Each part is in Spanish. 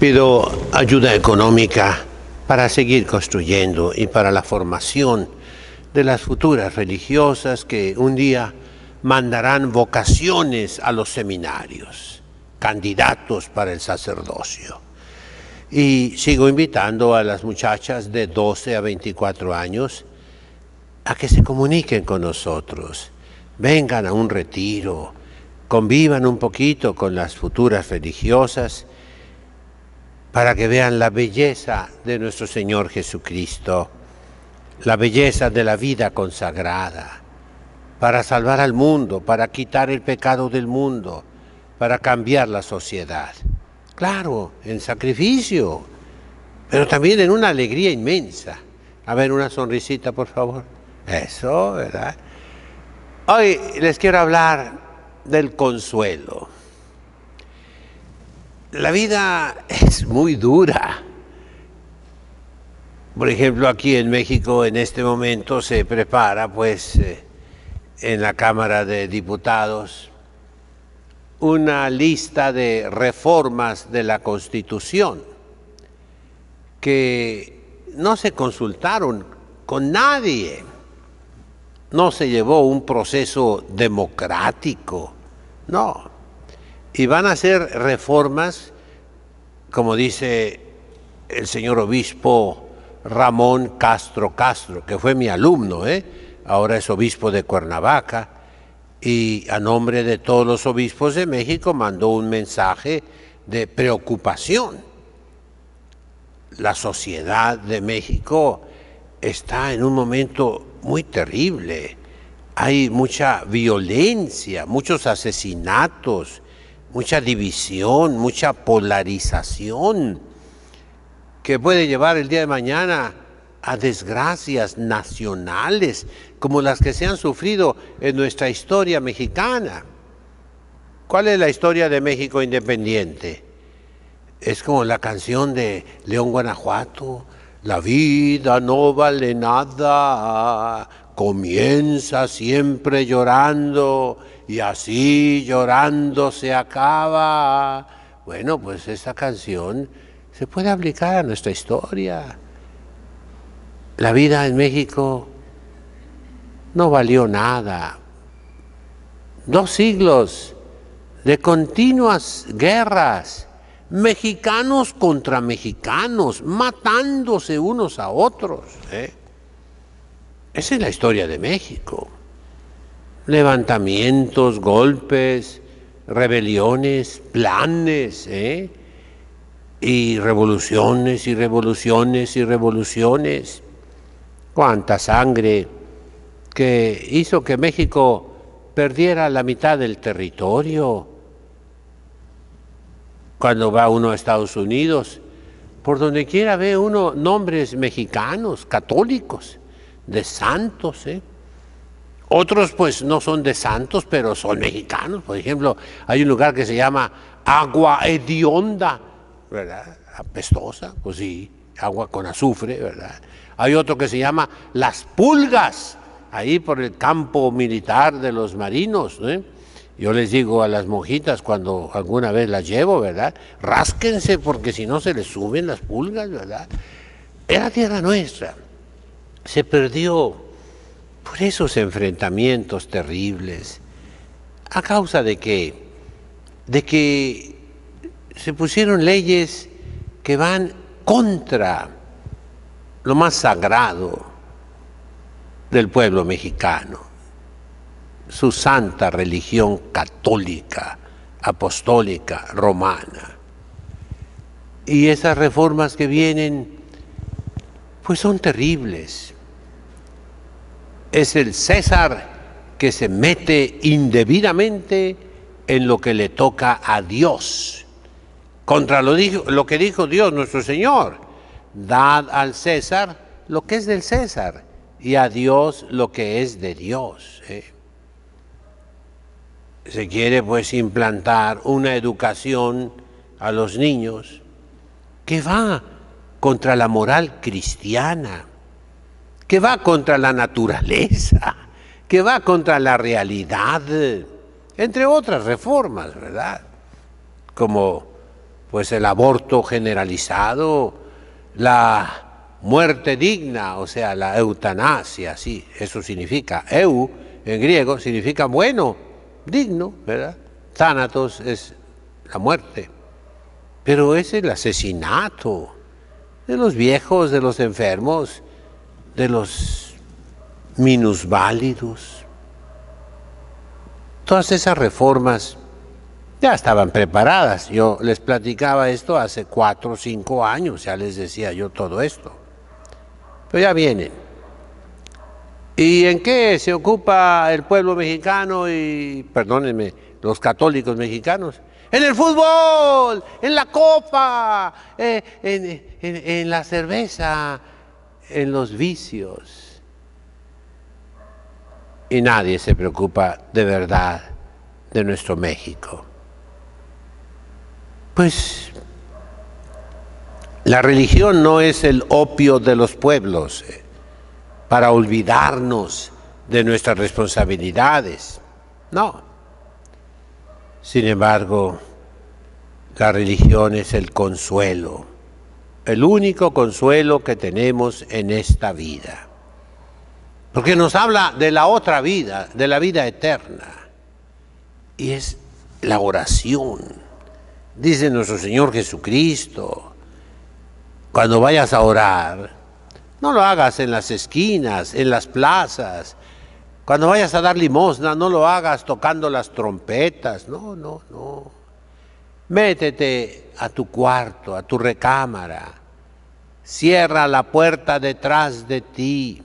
Pido ayuda económica para seguir construyendo y para la formación de las futuras religiosas que un día mandarán vocaciones a los seminarios, candidatos para el sacerdocio. Y sigo invitando a las muchachas de 12 a 24 años a que se comuniquen con nosotros, vengan a un retiro, convivan un poquito con las futuras religiosas para que vean la belleza de nuestro Señor Jesucristo, la belleza de la vida consagrada, para salvar al mundo, para quitar el pecado del mundo, para cambiar la sociedad. Claro, en sacrificio, pero también en una alegría inmensa. A ver, una sonrisita, por favor. Eso, ¿verdad? Hoy les quiero hablar del consuelo la vida es muy dura. Por ejemplo, aquí en México en este momento se prepara, pues, eh, en la Cámara de Diputados, una lista de reformas de la Constitución que no se consultaron con nadie, no se llevó un proceso democrático, no, y van a hacer reformas, como dice el señor obispo Ramón Castro Castro, que fue mi alumno, ¿eh? ahora es obispo de Cuernavaca, y a nombre de todos los obispos de México mandó un mensaje de preocupación. La sociedad de México está en un momento muy terrible. Hay mucha violencia, muchos asesinatos, mucha división, mucha polarización que puede llevar el día de mañana a desgracias nacionales como las que se han sufrido en nuestra historia mexicana. ¿Cuál es la historia de México independiente? Es como la canción de León Guanajuato, la vida no vale nada comienza siempre llorando y así llorando se acaba. Bueno, pues esa canción se puede aplicar a nuestra historia. La vida en México no valió nada. Dos siglos de continuas guerras, mexicanos contra mexicanos, matándose unos a otros. ¿eh? Esa es la historia de México. Levantamientos, golpes, rebeliones, planes, ¿eh? y revoluciones y revoluciones y revoluciones. Cuánta sangre que hizo que México perdiera la mitad del territorio. Cuando va uno a Estados Unidos, por donde quiera ve uno nombres mexicanos, católicos de santos. ¿eh? Otros pues no son de santos, pero son mexicanos. Por ejemplo, hay un lugar que se llama Agua Hedionda, ¿verdad? Apestosa, pues sí, agua con azufre, ¿verdad? Hay otro que se llama Las Pulgas, ahí por el campo militar de los marinos. ¿eh? Yo les digo a las monjitas cuando alguna vez las llevo, ¿verdad? Rásquense porque si no se les suben las pulgas, ¿verdad? Era la tierra nuestra se perdió por esos enfrentamientos terribles, a causa de que, de que se pusieron leyes que van contra lo más sagrado del pueblo mexicano, su santa religión católica, apostólica, romana. Y esas reformas que vienen, pues son terribles es el César que se mete indebidamente en lo que le toca a Dios. Contra lo, que dijo Dios nuestro Señor, dad al César lo que es del César y a Dios lo que es de Dios. ¿eh? Se quiere pues implantar una educación a los niños que va contra la moral cristiana que va contra la naturaleza, que va contra la realidad, entre otras reformas, ¿verdad? Como pues el aborto generalizado, la muerte digna, o sea, la eutanasia, sí, eso significa eu en griego significa bueno, digno, ¿verdad? Thanatos es la muerte. Pero es el asesinato de los viejos, de los enfermos, de los minusválidos. Todas esas reformas ya estaban preparadas. Yo les platicaba esto hace cuatro o cinco años, ya les decía yo todo esto. Pero ya vienen. ¿Y en qué se ocupa el pueblo mexicano y, perdónenme, los católicos mexicanos? En el fútbol, en la copa, eh, en la cerveza, en los vicios. Y nadie se preocupa de verdad de nuestro México. Pues la religión no es el opio de los pueblos eh, para olvidarnos de nuestras responsabilidades. No. Sin embargo, la religión es el consuelo el único consuelo que tenemos en esta vida. Porque nos habla de la otra vida, de la vida eterna. Y es la oración. Dice nuestro Señor Jesucristo, cuando vayas a orar, no lo hagas en las esquinas, en las plazas. Cuando vayas a dar limosna, no lo hagas tocando las trompetas. No, no, no. Métete a tu cuarto, a tu recámara, cierra la puerta detrás de ti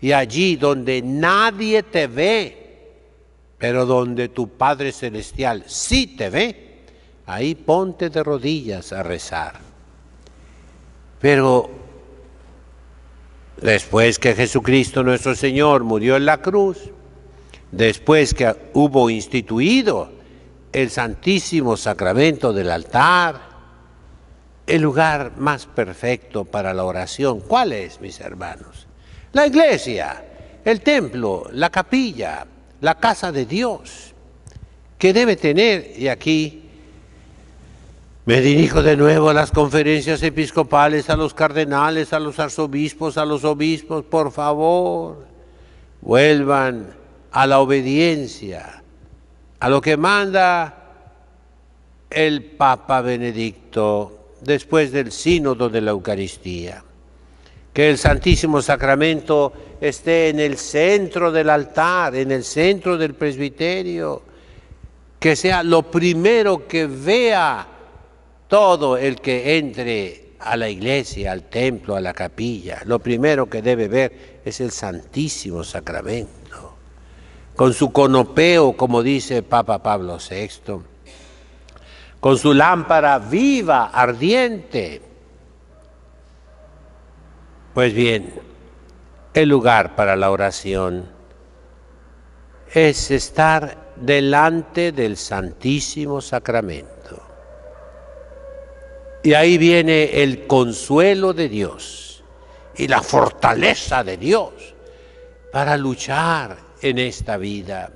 y allí donde nadie te ve, pero donde tu Padre Celestial sí te ve, ahí ponte de rodillas a rezar. Pero después que Jesucristo nuestro Señor murió en la cruz, después que hubo instituido el Santísimo Sacramento del altar, el lugar más perfecto para la oración. ¿Cuál es, mis hermanos? La iglesia, el templo, la capilla, la casa de Dios, que debe tener, y aquí me dirijo de nuevo a las conferencias episcopales, a los cardenales, a los arzobispos, a los obispos, por favor, vuelvan a la obediencia a lo que manda el Papa Benedicto después del sínodo de la Eucaristía. Que el Santísimo Sacramento esté en el centro del altar, en el centro del presbiterio, que sea lo primero que vea todo el que entre a la iglesia, al templo, a la capilla. Lo primero que debe ver es el Santísimo Sacramento con su conopeo, como dice Papa Pablo VI, con su lámpara viva, ardiente. Pues bien, el lugar para la oración es estar delante del Santísimo Sacramento. Y ahí viene el consuelo de Dios y la fortaleza de Dios para luchar en esta vida,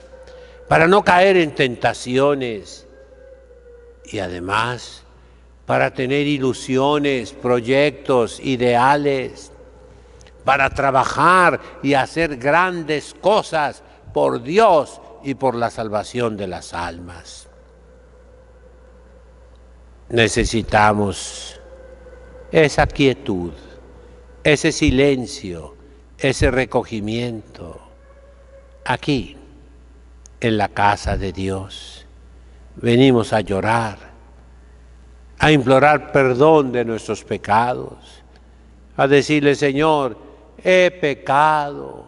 para no caer en tentaciones y además para tener ilusiones, proyectos, ideales, para trabajar y hacer grandes cosas por Dios y por la salvación de las almas. Necesitamos esa quietud, ese silencio, ese recogimiento aquí, en la casa de Dios. Venimos a llorar, a implorar perdón de nuestros pecados, a decirle, Señor, he pecado,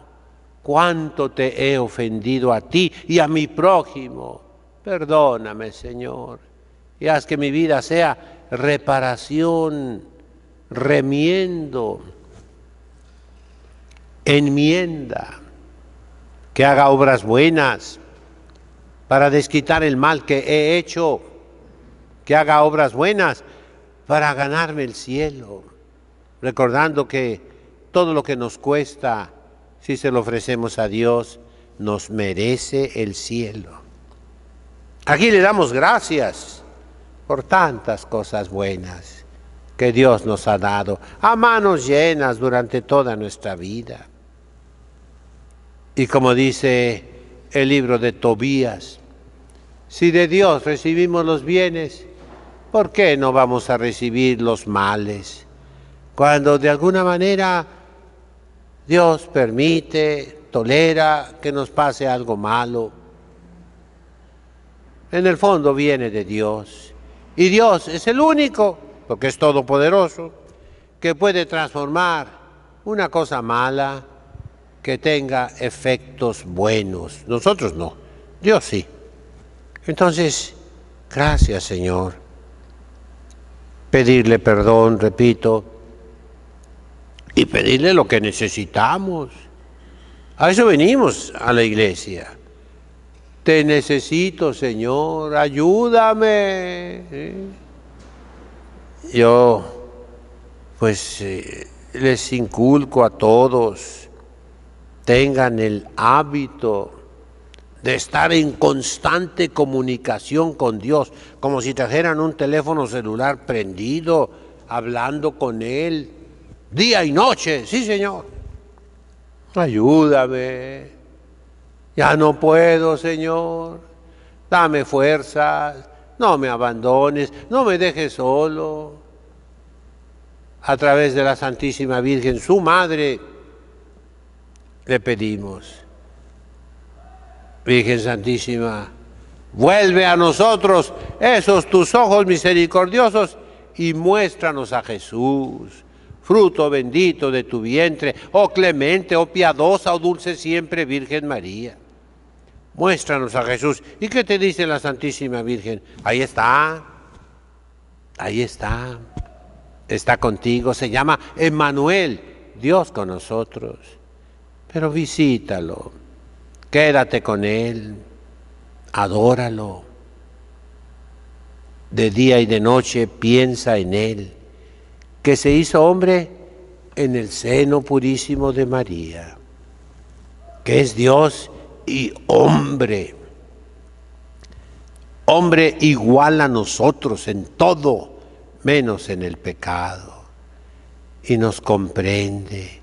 cuánto te he ofendido a ti y a mi prójimo. Perdóname, Señor, y haz que mi vida sea reparación, remiendo, enmienda que haga obras buenas para desquitar el mal que he hecho, que haga obras buenas para ganarme el cielo, recordando que todo lo que nos cuesta, si se lo ofrecemos a Dios, nos merece el cielo. Aquí le damos gracias por tantas cosas buenas que Dios nos ha dado a manos llenas durante toda nuestra vida. Y como dice el libro de Tobías, si de Dios recibimos los bienes, ¿por qué no vamos a recibir los males? Cuando de alguna manera Dios permite, tolera que nos pase algo malo, en el fondo viene de Dios. Y Dios es el único, porque es todopoderoso, que puede transformar una cosa mala que tenga efectos buenos. Nosotros no, Dios sí. Entonces, gracias Señor. Pedirle perdón, repito, y pedirle lo que necesitamos. A eso venimos a la iglesia. Te necesito, Señor, ayúdame. Yo, pues, eh, les inculco a todos tengan el hábito de estar en constante comunicación con Dios, como si trajeran un teléfono celular prendido, hablando con Él, día y noche, sí Señor, ayúdame, ya no puedo Señor, dame fuerzas, no me abandones, no me dejes solo, a través de la Santísima Virgen, su Madre, le pedimos. Virgen Santísima, vuelve a nosotros esos tus ojos misericordiosos y muéstranos a Jesús, fruto bendito de tu vientre, oh clemente, oh piadosa, oh dulce siempre Virgen María. Muéstranos a Jesús. ¿Y qué te dice la Santísima Virgen? Ahí está, ahí está, está contigo, se llama Emmanuel, Dios con nosotros pero visítalo, quédate con Él, adóralo. De día y de noche piensa en Él, que se hizo hombre en el seno purísimo de María, que es Dios y hombre, hombre igual a nosotros en todo, menos en el pecado, y nos comprende,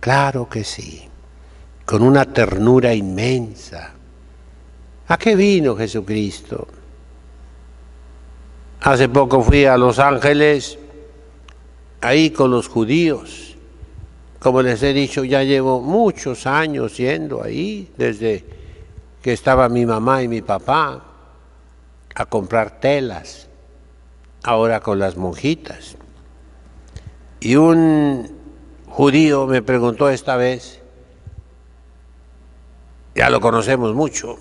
claro que sí con una ternura inmensa. ¿A qué vino Jesucristo? Hace poco fui a Los Ángeles, ahí con los judíos. Como les he dicho, ya llevo muchos años siendo ahí, desde que estaba mi mamá y mi papá, a comprar telas, ahora con las monjitas. Y un judío me preguntó esta vez, ya lo conocemos mucho.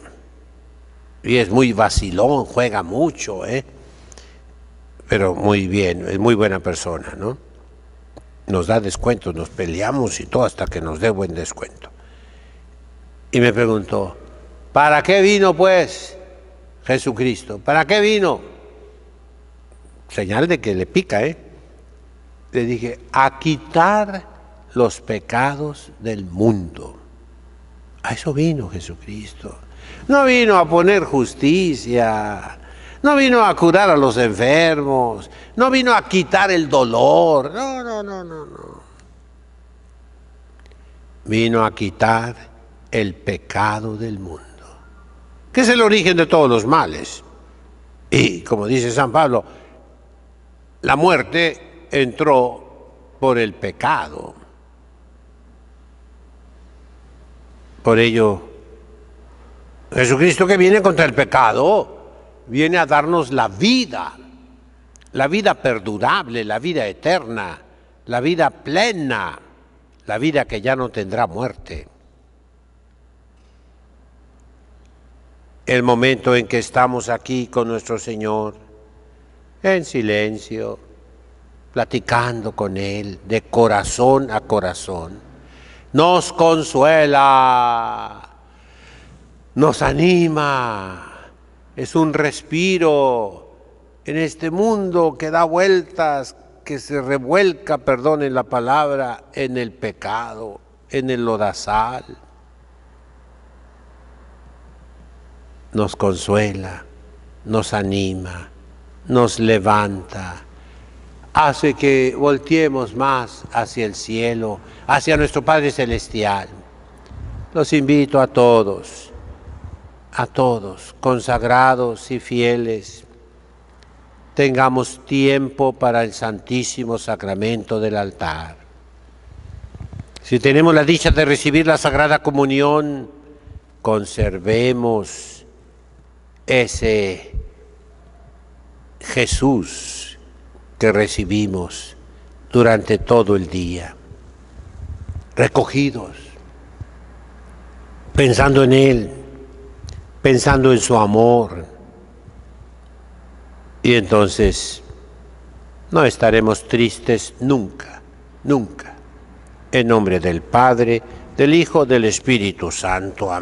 Y es muy vacilón, juega mucho, ¿eh? Pero muy bien, es muy buena persona, ¿no? Nos da descuentos, nos peleamos y todo hasta que nos dé buen descuento. Y me preguntó, ¿para qué vino pues Jesucristo? ¿Para qué vino? Señal de que le pica, ¿eh? Le dije, a quitar los pecados del mundo. A eso vino Jesucristo. No vino a poner justicia, no vino a curar a los enfermos, no vino a quitar el dolor, no, no, no, no, no. Vino a quitar el pecado del mundo, que es el origen de todos los males. Y como dice San Pablo, la muerte entró por el pecado. Por ello, Jesucristo que viene contra el pecado, viene a darnos la vida, la vida perdurable, la vida eterna, la vida plena, la vida que ya no tendrá muerte. El momento en que estamos aquí con nuestro Señor, en silencio, platicando con Él, de corazón a corazón nos consuela, nos anima, es un respiro en este mundo que da vueltas, que se revuelca, perdone la palabra, en el pecado, en el lodazal. Nos consuela, nos anima, nos levanta hace que volteemos más hacia el cielo, hacia nuestro Padre Celestial. Los invito a todos, a todos, consagrados y fieles, tengamos tiempo para el Santísimo Sacramento del altar. Si tenemos la dicha de recibir la Sagrada Comunión, conservemos ese Jesús que recibimos durante todo el día, recogidos, pensando en Él, pensando en su amor. Y entonces no estaremos tristes nunca, nunca. En nombre del Padre, del Hijo, del Espíritu Santo. Amén.